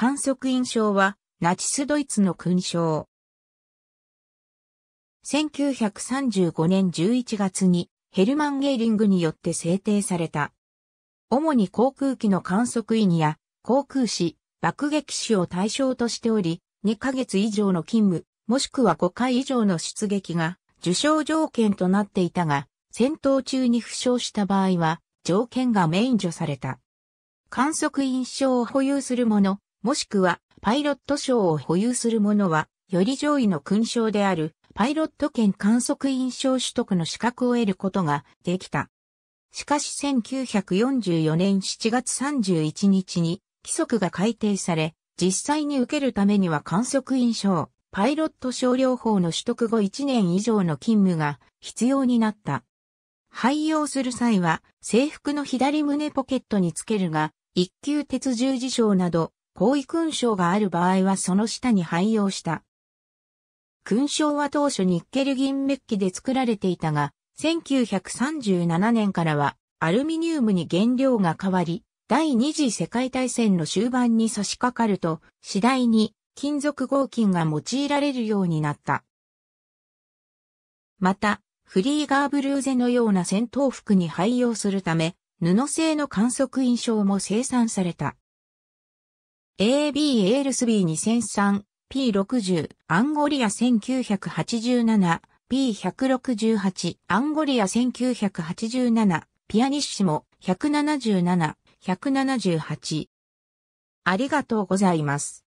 観測印象は、ナチスドイツの勲章。1935年11月にヘルマン・ゲーリングによって制定された。主に航空機の観測員や航空士、爆撃士を対象としており、2ヶ月以上の勤務、もしくは5回以上の出撃が受賞条件となっていたが、戦闘中に負傷した場合は条件が免除された。観測印象を保有する者、もしくはパイロット賞を保有する者は、より上位の勲章であるパイロット兼観測員賞取得の資格を得ることができた。しかし1944年7月31日に規則が改定され、実際に受けるためには観測員賞、パイロット賞療法の取得後1年以上の勤務が必要になった。廃用する際は制服の左胸ポケットにつけるが、一級鉄十字章など皇位勲章がある場合はその下に配用した。勲章は当初ニッケル銀メッキで作られていたが、1937年からはアルミニウムに原料が変わり、第二次世界大戦の終盤に差し掛かると、次第に金属合金が用いられるようになった。また、フリーガーブルーゼのような戦闘服に配用するため、布製の観測印象も生産された。AB エールス B2003、P60、アンゴリア1987、P168、アンゴリア1987、ピアニッシモ177、178。ありがとうございます。